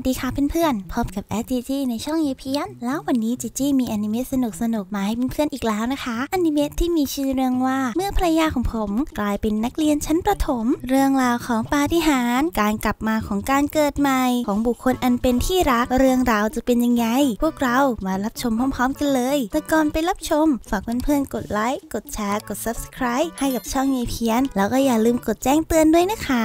วัสดีค่ะเพื่อนๆ พบกับแอดจีจีในช่องยีเพียนแล้ววันนี้จีจีมีอนิเมะสนุกสนุกมาให้เพื่อนๆอีกแล้วนะคะอนิเมะที่มีชื่อเรื่องว่าเมื่อภรรยาของผมกลายเป็นนักเรียนชั้นประถม เรื่องราวของปาฏิหาริย์การกลับมาของการเกิดใหม่ ของบุคคลอันเป็นที่รักเรื่องราวจะเป็นยังไง พวกเรามารับชมพร้อมๆ กันเลย แต่ก่อนไปรับชมฝากเพื่อนๆกดไลค์กดแชร์กด subscribe ให้กับช่องยีเพียนแล้วก็อย่าลืมกดแจ้งเตือนด้วยนะคะ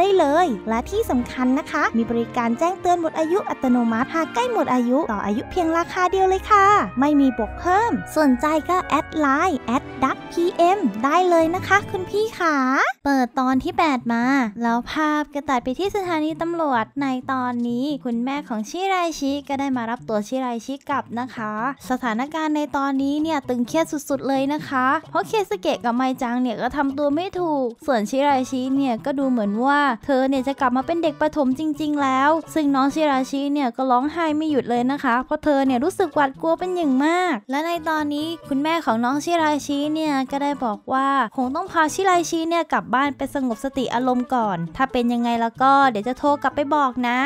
ได้เลย และที่สำคัญนะคะ มีบริการแจ้งเตือนหมดอายุอัตโนมัติหากใกล้หมดอายุ ต่ออายุเพียงราคาเดียวเลยค่ะ ไม่มีบวกเพิ่มสนใจก็แอดไลน์แอดดักพีเอ็มได้เลยนะคะคุณพี่ขาเปิดตอนที่ 8 มา แล้วภาพกระตัดไปที่สถานีตำรวจ ในตอนนี้คุณแม่ของชิไรชิ ก็ได้มารับตัวชิไรชิกลับนะคะ สถานการณ์ในตอนนี้เนี่ยตึงเครียดสุดๆเลยนะคะ เพราะเคสเกะกับไมจังเนี่ยก็ทำตัวไม่ถูก ส่วนชิไรชิเนี่ยก็ดูเหมือนว่าเธอเนี่ยจะกลับมาเป็นเด็กประถมจริงๆแล้ว ซึ่งน้องชิราชิเนี่ยก็ร้องไห้ไม่หยุดเลยนะคะ เพราะเธอเนี่ยรู้สึกหวาดกลัวเป็นอย่างมาก และในตอนนี้คุณแม่ของน้องชิราชิเนี่ยก็ได้บอกว่าคงต้องพาชิราชิเนี่ยกลับบ้านไปสงบสติอารมณ์ก่อน ถ้าเป็นยังไงแล้วก็เดี๋ยวจะโทรกลับไปบอกนะ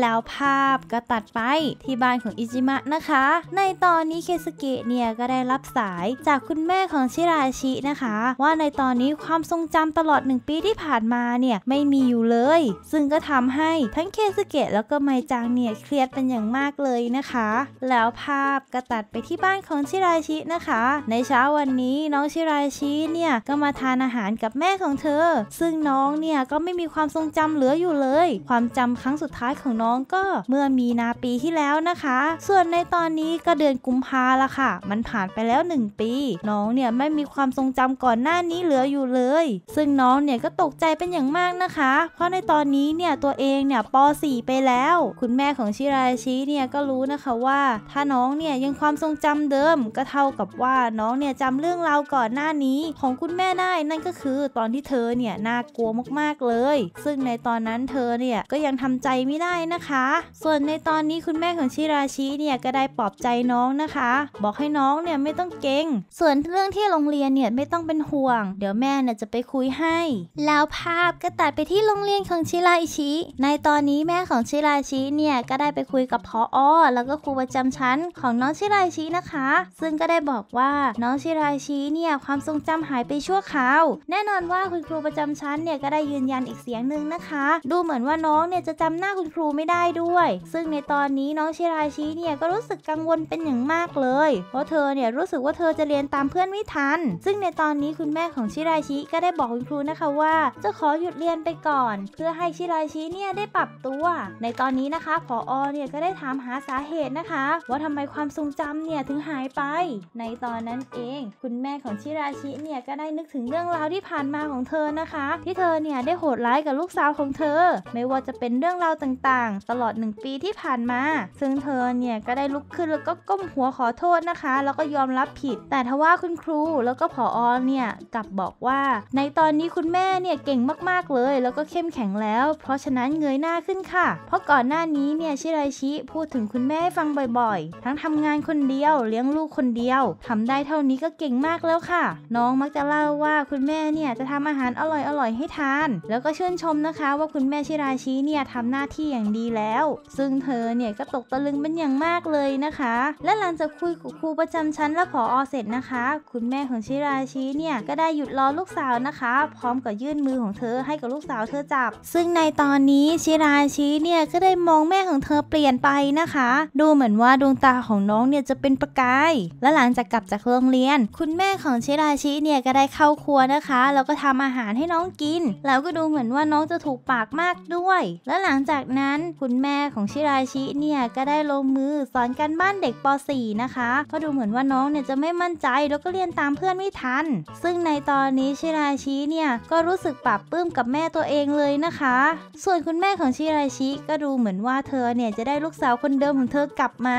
แล้วภาพก็ตัดไปที่บ้านของอิจิมะนะคะ ในตอนนี้เคสเกะเนี่ยก็ได้รับสายจากคุณแม่ของชิราชินะคะ ว่าในตอนนี้ความทรงจำตลอด1ปีที่ผ่านมาเนี่ยไม่มีอยู่เลย ซึ่งก็ทำให้ทั้งเคสเกตแล้วก็ไมจังเนี่ยเครียดเป็นอย่างมากเลยนะคะ แล้วภาพก็ตัดไปที่บ้านของชิราชินะคะ ในเช้าวันนี้น้องชิราชิเนี่ยก็มาทานอาหารกับแม่ของเธอ ซึ่งน้องเนี่ยก็ไม่มีความทรงจำเหลืออยู่เลย ความจำครั้งสุดท้ายของน้องก็เมื่อมีนาปีที่แล้วนะคะ ส่วนในตอนนี้ก็เดือนกุมภาละค่ะ มันผ่านไปแล้ว 1 ปี น้องเนี่ยไม่มีความทรงจำก่อนหน้านี้เหลืออยู่เลย ซึ่งน้องเนี่ยก็ตกใจเป็นอย่างมากนะคะเพราะในตอนนี้เนี่ยตัวเองเนี่ยป .4 ไปแล้ว คุณแม่ของชิราชิเนี่ยก็รู้นะคะว่าถ้าน้องเนี่ยยังความทรงจำเดิม ก็เท่ากับว่าน้องเนี่ยจำเรื่องราวก่อนหน้านี้ของคุณแม่ได้นั่นก็คือตอนที่เธอเนี่ยน่ากลัวมากๆเลย ซึ่งในตอนนั้นเธอเนี่ยก็ยังทำใจไม่ได้นะคะ ส่วนในตอนนี้คุณแม่ของชิราชิเนี่ยก็ได้ปลอบใจน้องนะคะ บอกให้น้องเนี่ยไม่ต้องเก่งส่วนเรื่องที่โรงเรียนเนี่ยไม่ต้องเป็นห่วง เดี๋ยวแม่เนี่ยจะไปคุยให้ แล้วภาพก็ตัดไปที่โรงเรียนของชิราอิชิในตอนนี้แม่ของชิราอิชิเนี่ยก็ได้ไปคุยกับพอออแล้วก็ครูประจำชั้น ของน้องชิราอิชินะคะ ซึ่งก็ได้บอกว่าน้องชิราอิชิเนี่ยความทรงจำหายไปชั่วคราวแน่นอนว่าคุณครูประจำชั้นเนี่ยก็ได้ยืนยันอีกเสียงหนึ่งนะคะ ดูเหมือนว่าน้องเนี่ยจะจำหน้าคุณครูไม่ได้ด้วย ซึ่งในตอนนี้น้องชิราอิชิเนี่ยก็รู้สึกกังวลเป็นอย่างมากเลย เพราะเธอเนี่ยรู้สึกว่าเธอจะเรียนตามเพื่อนไม่ทัน ซึ่งในตอนนี้คุณแม่ของชิราอิชิก็ได้บอกคุณครูนะคะว่า จะขอหยุดเรียนไปก่อน่อนเพื่อให้ชิราชิเนี่ยได้ปรับตัว ในตอนนี้นะคะผออเนี่ยก็ได้ถามหาสาเหตุนะคะว่าทำไมความทรงจำเนี่ยถึงหายไป ในตอนนั้นเอง คุณแม่ของชิราชิเนี่ยก็ได้นึกถึงเรื่องราวที่ผ่านมาของเธอนะคะ ที่เธอเนี่ยได้โหดร้ายกับลูกสาวของเธอ ไม่ว่าจะเป็นเรื่องราวต่างๆ ตลอด1ปีที่ผ่านมาซึ่งเธอเนี่ยก็ได้ลุกขึ้นแล้วก็ก้มหัวขอโทษนะคะ แล้วก็ยอมรับผิด แต่ทว่าคุณครูแล้วก็ผออเนี่ยกลับบอกว่า ในตอนนี้คุณแม่เนี่ยเก่งมากๆเลยแล้วก็เข้มแข็งแล้ว เพราะฉะนั้นเงยหน้าขึ้นค่ะ เพราะก่อนหน้านี้เนี่ยชิไรชิพูดถึงคุณแม่ให้ฟังบ่อยๆ ทั้งทำงานคนเดียวเลี้ยงลูกคนเดียว ทำได้เท่านี้ก็เก่งมากแล้วค่ะ น้องมักจะเล่าว่าคุณแม่เนี่ยจะทำอาหารอร่อยออร่ยให้ทาน แล้วก็ชื่นชมนะคะ ว่าคุณแม่ชิราชิเนี่ยทำหน้าที่อย่างดีแล้ว ซึ่งเธอเนี่ยก็ตกตะลึงเป็นอย่างมากเลยนะคะ และหลังจากคุยกับครูประจำชั้นและผออเสร็จนะคะ คุณแม่ของชิราชิเนี่ยก็ได้หยุดรอลูกสาวนะคะ พร้อมกับยื่นมือของเธอให้กับลูกสาวเธออจับซึ่งในตอนนี้ชิราชิเนี่ยก็ได้มองแม่ของเธอเปลี่ยนไปนะคะ ดูเหมือนว่าดวงตาของน้องเนี่ยจะเป็นประกาย และหลังจากกลับจากโรงเรียน คุณแม่ของชิราชิเนี่ยก็ได้เข้าครัวนะคะ แล้วก็ทำอาหารให้น้องกิน แล้วก็ดูเหมือนว่าน้องจะถูกปากมากด้วย และหลังจากนั้นคุณแม่ของชิราชิเนี่ยก็ได้ลงมือ สอนการบ้านเด็กป .4 นะคะเพราะดูเหมือนว่าน้องเนี่ยจะไม่มั่นใจ แล้วก็เรียนตามเพื่อนไม่ทัน ซึ่งในตอนนี้ชิราชิเนี่ยก็รู้สึกปรับปื้มกับแม่ตัวเององเลยนะคะ ส่วนคุณแม่ของชิราชิ ก็ดูเหมือนว่าเธอเนี่ยจะได้ลูกสาวคนเดิมของเธอกลับมา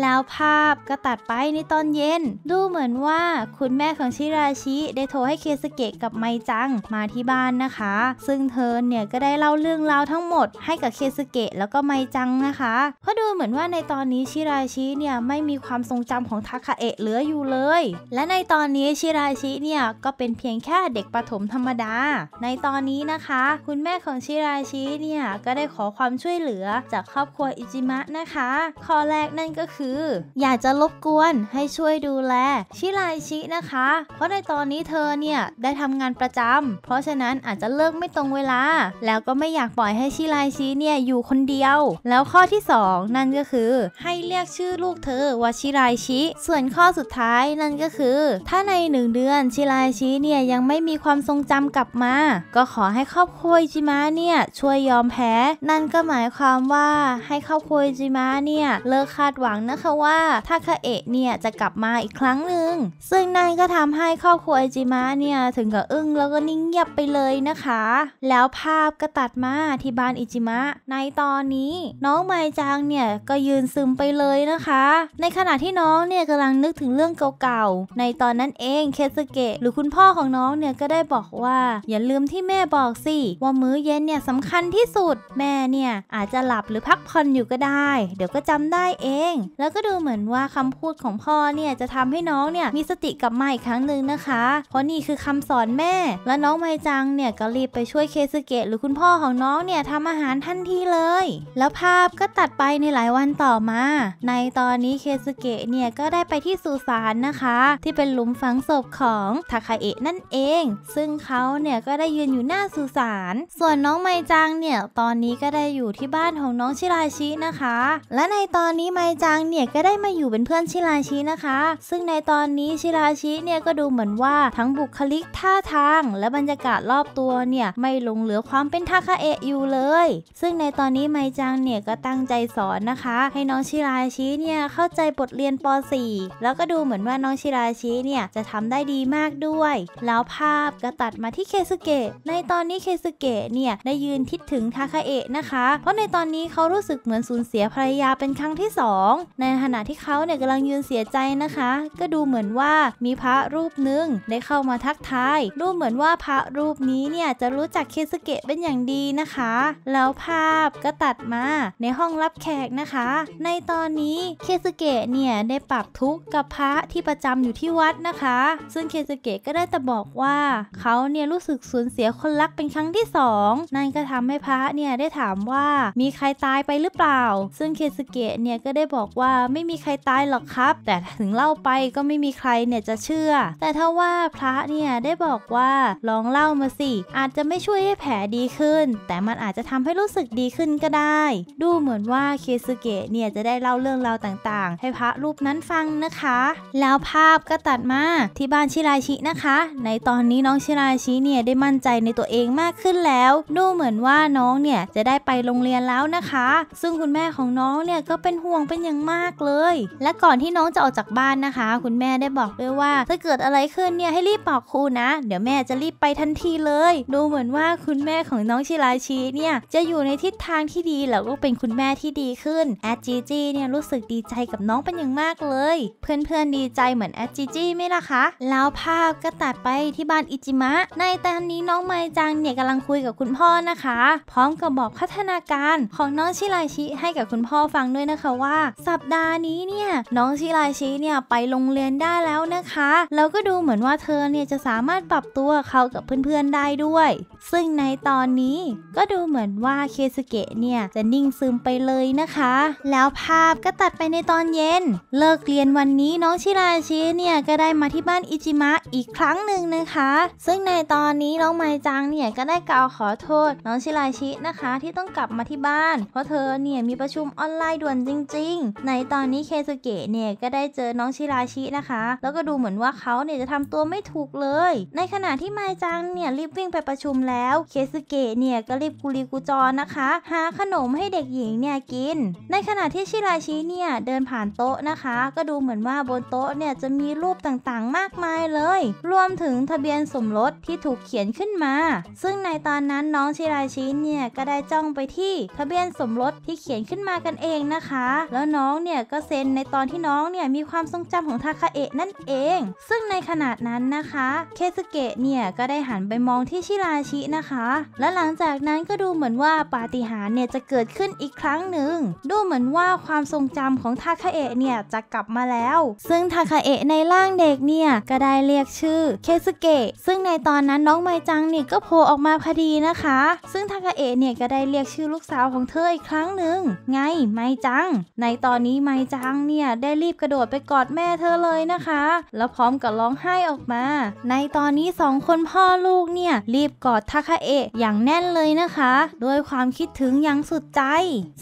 แล้วภาพก็ตัดไปในตอนเย็น ดูเหมือนว่าคุณแม่ของชิราชิ ได้โทรให้เคสเกะกับไมจังมาที่บ้านนะคะ ซึ่งเธอเนี่ยก็ได้เล่าเรื่องราวทั้งหมดให้กับเคสเกะแล้วก็ไมจังนะคะเพราะดูเหมือนว่าในตอนนี้ชิราชิเนี่ยไม่มีความทรงจำของทาคาเอะเหลืออยู่เลย และในตอนนี้ชิราชิเนี่ยก็เป็นเพียงแค่เด็กประถมธรรมดาในตอนนี้นะคะคุณแม่ของชิราชิเนี่ย ก็ได้ขอความช่วยเหลือจากครอบครัวอิจิมะนะคะข้อแรกนั่นก็คือ อยากจะรบกวนให้ช่วยดูแลชิราชินะคะ เพราะในตอนนี้เธอเนี่ย ได้ทำงานประจำ เพราะฉะนั้นอาจจะเลิกไม่ตรงเวลา แล้วก็ไม่อยากปล่อยให้ชิราชิเนี่ย อยู่คนเดียว แล้วข้อที่ 2 นั่นก็คือให้เรียกชื่อลูกเธอว่าชิราชิส่วนข้อสุดท้ายนั่นก็คือ ถ้าในหนึ่งเดือนชิราชิเนี่ยยังไม่มีความทรงจำกลับมา ก็ขอให้ครอบครัวัวอิจิมะเนี่ยช่วยยอมแพ้ นั่นก็หมายความว่าให้ครอบครัวอิจิมะเนี่ยเลิกคาดหวังนะคะว่าทาคาเอะเนี่ยจะกลับมาอีกครั้งหนึ่ง ซึ่งนั่นก็ทำให้ครอบครัวอิจิมะเนี่ยถึงกับอึ้งแล้วก็นิ่งเงียบไปเลยนะคะ แล้วภาพก็ตัดมาที่บ้านอิจิมะ ในตอนนี้ น้องไมจังเนี่ยก็ยืนซึมไปเลยนะคะ ในขณะที่น้องเนี่ยกำลังนึกถึงเรื่องเก่าๆ ในตอนนั้นเองเคสเกะหรือคุณพ่อของน้องเนี่ยก็ได้บอกว่าอย่าลืมที่แม่บอกสิว่ามื้อเย็นเนี่ยสำคัญที่สุดแม่เนี่ยอาจจะหลับหรือพักผ่อนอยู่ก็ได้ เดี๋ยวก็จำได้เอง แล้วก็ดูเหมือนว่าคำพูดของพ่อเนี่ยจะทำให้น้องเนี่ยมีสติกลับมาอีกครั้งหนึ่งนะคะ เพราะนี่คือคำสอนแม่ และน้องไมจังเนี่ยก็รีบไปช่วยเคสเกตหรือคุณพ่อของน้องเนี่ยทำอาหารทันทีเลย แล้วภาพก็ตัดไปในหลายวันต่อมา ในตอนนี้เคสเกะเนี่ยก็ได้ไปที่สุสานนะคะ ที่เป็นหลุมฝังศพของทาคาเอะนั่นเอง ซึ่งเขาเนี่ยก็ได้ยืนอยู่หน้าสุสานส่วนน้องไมจังเนี่ยตอนนี้ก็ได้อยู่ที่บ้านของน้องชิราชินะคะ และในตอนนี้ไมจังเนี่ยก็ได้มาอยู่เป็นเพื่อนชิราชินะคะ ซึ่งในตอนนี้ชิราชิเนี่ยก็ดูเหมือนว่าทั้งบุคลิกท่าทาง และบรรยากาศรอบตัวเนี่ยไม่หลงเหลือความเป็นทาคาเอะอยู่เลย ซึ่งในตอนนี้ไมจังเนี่ยก็ตั้งใจสอนนะคะ ให้น้องชิราชิเนี่ยเข้าใจบทเรียนป .4 แล้วก็ดูเหมือนว่าน้องชิราชิเนี่ยจะทำได้ดีมากด้วย แล้วภาพก็ตัดมาที่เคสุเกะในตอนนี้เคสุเกะเนี่ยได้ยืนทิดถึงทาคาเอะนะคะ เพราะในตอนนี้เขารู้สึกเหมือนสูญเสียภรรยาเป็นครั้งที่2ในขณะที่เขาเนี่ยกำลังยืนเสียใจนะคะ ก็ดูเหมือนว่ามีพระรูปหนึ่งได้เข้ามาทักทาย ดูเหมือนว่าพระรูปนี้เนี่ยจะรู้จักเคสเกะเป็นอย่างดีนะคะ แล้วภาพก็ตัดมาในห้องรับแขกนะคะ ในตอนนี้เคสเกะเนี่ยได้ปรับทุกข์กับพระที่ประจำอยู่ที่วัดนะคะ ซึ่งเคสเกะก็ได้แต่บอกว่าเขาเนี่ยรู้สึกสูญเสียคนรักเป็นครั้งที่2นั่นก็ทำให้พระเนี่ยได้ถามว่ามีใครตายไปหรือเปล่า ซึ่งเคสเกะเนี่ยก็ได้บอกว่าไม่มีใครตายหรอกครับ แต่ถึงเล่าไปก็ไม่มีใครเนี่ยจะเชื่อ แต่ถ้าว่าพระเนี่ยได้บอกว่าลองเล่ามาสิ อาจจะไม่ช่วยให้แผลดีขึ้น แต่มันอาจจะทำให้รู้สึกดีขึ้นก็ได้ ดูเหมือนว่าเคสเกะเนี่ยจะได้เล่าเรื่องราวต่างๆ ให้พระรูปนั้นฟังนะคะ แล้วภาพก็ตัดมาที่บ้านชิราชินะคะ ในตอนนี้น้องชิราชิเนี่ยได้มั่นใจในตัวเองมากขึ้นแล้วดูเหมือนว่าน้องเนี่ยจะได้ไปโรงเรียนแล้วนะคะ ซึ่งคุณแม่ของน้องเนี่ยก็เป็นห่วงเป็นอย่างมากเลยและก่อนที่น้องจะออกจากบ้านนะคะ คุณแม่ได้บอกด้วยว่า ถ้าเกิดอะไรขึ้นเนี่ยให้รีบบอกครูนะ เดี๋ยวแม่จะรีบไปทันทีเลยดูเหมือนว่าคุณแม่ของน้องชิราชีเนี่ยจะอยู่ในทิศทางที่ดีแล้วก็เป็นคุณแม่ที่ดีขึ้นแอดจีจีเนี่ยรู้สึกดีใจกับน้องเป็นอย่างมากเลยเพื่อนเพื่อนดีใจเหมือนแอดจีจีไหมล่ะคะ แล้วภาพก็ตัดไปที่บ้านอิจิมะ ในตอนนี้น้องไมจังเนี่ยกำลังคคุยกับคุณพ่อนะคะ พร้อมกับบอกพัฒนาการของน้องชิราชิให้กับคุณพ่อฟังด้วยนะคะว่า สัปดาห์นี้เนี่ยน้องชิราชิเนี่ยไปโรงเรียนได้แล้วนะคะ แล้วก็ดูเหมือนว่าเธอเนี่ยจะสามารถปรับตัวเข้ากับเพื่อนๆได้ด้วยซึ่งในตอนนี้ก็ดูเหมือนว่าเคสเกะเนี่ยจะนิ่งซึมไปเลยนะคะ แล้วภาพก็ตัดไปในตอนเย็น เลิกเรียนวันนี้น้องชิราชิเนี่ย ก็ได้มาที่บ้านอิจิมะอีกครั้งหนึ่งนะคะ ซึ่งในตอนนี้น้องไมจังเนี่ย ก็ได้กล่าวขอโทษน้องชิราชินะคะ ที่ต้องกลับมาที่บ้าน เพราะเธอเนี่ย มีประชุมออนไลน์ด่วนจริงๆ ในตอนนี้เคสเกะเนี่ยก็ได้เจอน้องชิราชินะคะ แล้วก็ดูเหมือนว่าเขาเนี่ยจะทำตัวไม่ถูกเลย ในขณะที่ไมจังเนี่ยรีบวิ่งไปประชุมแล้วเคสเกะเนี่ยก็รีบกุลีกุจอนะคะ หาขนมให้เด็กหญิงเนี่ยกิน ในขณะที่ชิราชิเนี่ยเดินผ่านโต๊ะนะคะ ก็ดูเหมือนว่าบนโต๊ะเนี่ยจะมีรูปต่างๆมากมายเลย รวมถึงทะเบียนสมรสที่ถูกเขียนขึ้นมา ซึ่งในตอนนั้นน้องชิราชิเนี่ยก็ได้จ้องไปที่ทะเบียนสมรสที่เขียนขึ้นมากันเองนะคะ แล้วน้องเนี่ยก็เซ็นในตอนที่น้องเนี่ยมีความทรงจำของทาคาเอะนั่นเอง ซึ่งในขณะนั้นนะคะเคสเกะเนี่ยก็ได้หันไปมองที่ชิราชิินะคะและหลังจากนั้นก็ดูเหมือนว่าปาฏิหาริย์เนี่ยจะเกิดขึ้นอีกครั้งหนึ่ง ดูเหมือนว่าความทรงจำของทาคาเอะเนี่ยจะกลับมาแล้ว ซึ่งทาคาเอะในร่างเด็กเนี่ยก็ได้เรียกชื่อเคสเกะซึ่งในตอนนั้นน้องไมจังเนี่ยก็โผล่ออกมาพอดีนะคะ ซึ่งทาคาเอะเนี่ยก็ได้เรียกชื่อลูกสาวของเธออีกครั้งหนึ่งไงไมจัง ในตอนนี้ไมจังเนี่ยได้รีบกระโดดไปกอดแม่เธอเลยนะคะ แล้วพร้อมกับร้องไห้ออกมา ในตอนนี้สองคนพ่อลูกเนี่ยรีบกอดทาคาเอะอย่างแน่นเลยนะคะด้วยความคิดถึงอย่างสุดใจ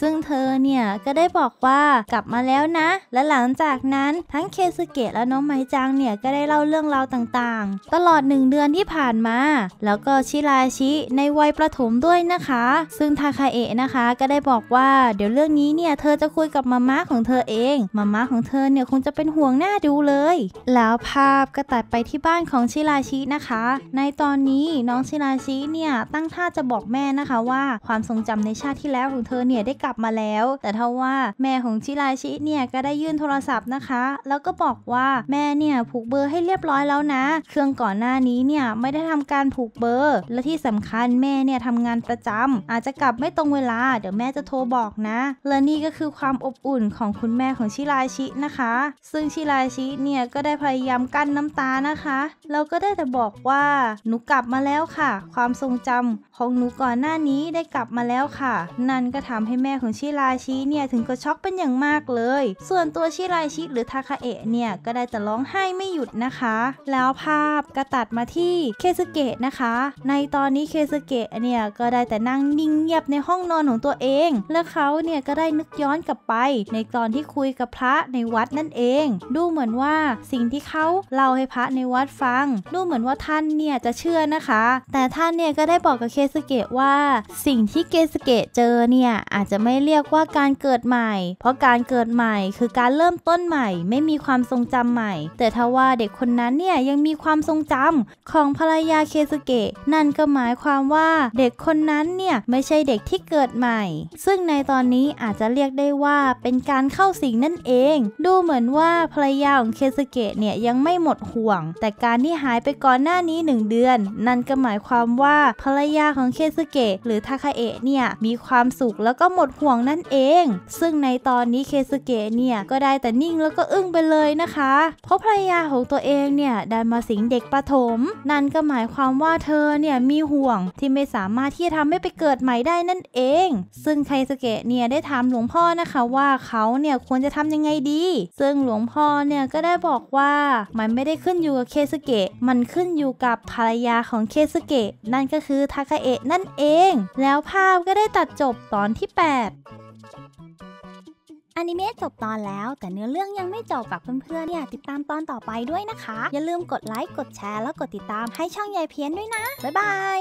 ซึ่งเธอเนี่ยก็ได้บอกว่ากลับมาแล้วนะ และหลังจากนั้นทั้งเคซเกะและน้องไมจังเนี่ยก็ได้เล่าเรื่องราวต่างๆ ตลอดหนึ่งเดือนที่ผ่านมา แล้วก็ชิราชิ ในวัยประถมด้วยนะคะ ซึ่งทาคาเอะนะคะก็ได้บอกว่าเดี๋ยวเรื่องนี้เนี่ยเธอจะคุยกับมาม่าของเธอเองมาม่าของเธอเนี่ยคงจะเป็นห่วงหน้าดูเลย แล้วภาพก็ตัดไปที่บ้านของชิราชินะคะ ในตอนนี้น้องชิราชิี้เนี่ยตั้งท่าจะบอกแม่นะคะว่าความทรงจำ ในชาติที่แล้วของเธอเนี่ยได้กลับมาแล้ว แต่ทว่าแม่ของชิราชิเนี่ยก็ได้ยื่นโทรศัพท์นะคะ แล้วก็บอกว่าแม่เนี่ยผูกเบอร์ให้เรียบร้อยแล้วนะ เครื่องก่อนหน้านี้เนี่ยไม่ได้ทำการผูกเบอร์ และที่สำคัญแม่เนี่ยทำงานประจำ อาจจะกลับไม่ตรงเวลาเดี๋ยวแม่จะโทรบอกนะ และนี่ก็คือความอบอุ่นของคุณแม่ของชิราชินะคะ ซึ่งชิราชิเนี่ยก็ได้พยายามกั้นน้ำตานะคะแล้วก็ได้แต่บอกว่าหนูกลับมาแล้วค่ะความความทรงจำของหนูก่อนหน้านี้ได้กลับมาแล้วค่ะ นั่นก็ทำให้แม่ของชิราชิเนี่ยถึงกับช็อกเป็นอย่างมากเลย ส่วนตัวชิราชิหรือทาคาเอะเนี่ยก็ได้แต่ร้องไห้ไม่หยุดนะคะ แล้วภาพก็ตัดมาที่เคซเกะนะคะ ในตอนนี้เคซเกะเนี่ยก็ได้แต่นั่งนิ่งเงียบในห้องนอนของตัวเอง และเขาเนี่ยก็ได้นึกย้อนกลับไป ในตอนที่คุยกับพระในวัดนั่นเอง ดูเหมือนว่าสิ่งที่เขาเล่าให้พระในวัดฟัง ดูเหมือนว่าท่านเนี่ยจะเชื่อนะคะ แต่ท่านเนี่ยก็ได้บอกกับเคสเกะว่า สิ่งที่เคสเกะเจอเนี่ยอาจจะไม่เรียกว่าการเกิดใหม่ เพราะการเกิดใหม่คือการเริ่มต้นใหม่ ไม่มีความทรงจำใหม่ แต่ทว่าเด็กคนนั้นเนี่ยยังมีความทรงจำ ของภรรยาเคสเกะนั่นก็หมายความว่าเด็กคนนั้นเนี่ยไม่ใช่เด็กที่เกิดใหม่ ซึ่งในตอนนี้อาจจะเรียกได้ว่าเป็นการเข้าสิงนั่นเอง ดูเหมือนว่าภรรยาของเคสเกะเนี่ยยังไม่หมดห่วง แต่การที่หายไปก่อนหน้านี้หนึ่งเดือน นั่นก็หมายความว่าาภรรยาของเคซุเกะหรือทาคาเอะเนี่ยมีความสุขแล้วก็หมดห่วงนั่นเอง ซึ่งในตอนนี้เคซุเกะเนี่ยก็ได้แต่นิ่งแล้วก็อึ้งไปเลยนะคะ เพราะภรรยาของตัวเองเนี่ยดันมาสิงเด็กประถมนั่นก็หมายความว่าเธอเนี่ยมีห่วงที่ไม่สามารถที่จะทำให้ไปเกิดใหม่ได้นั่นเอง ซึ่งเคซุเกะเนี่ยได้ถามหลวงพ่อนะคะว่าเขาเนี่ยควรจะทำยังไงดี ซึ่งหลวงพ่อเนี่ยก็ได้บอกว่ามันไม่ได้ขึ้นอยู่กับเคซุเกะมันขึ้นอยู่กับภรรยาของเคซุเกะนั่นก็คือทาคาเอะนั่นเอง แล้วภาพก็ได้ตัดจบตอนที่ 8อนิเมะจบตอนแล้วแต่เนื้อเรื่องยังไม่จบฝากเพื่อนๆเนี่ยติดตามตอนต่อไปด้วยนะคะ อย่าลืมกดไลค์ กดแชร์ แล้วกดติดตามให้ช่องยายเพี้ยนด้วยนะ บ๊ายบาย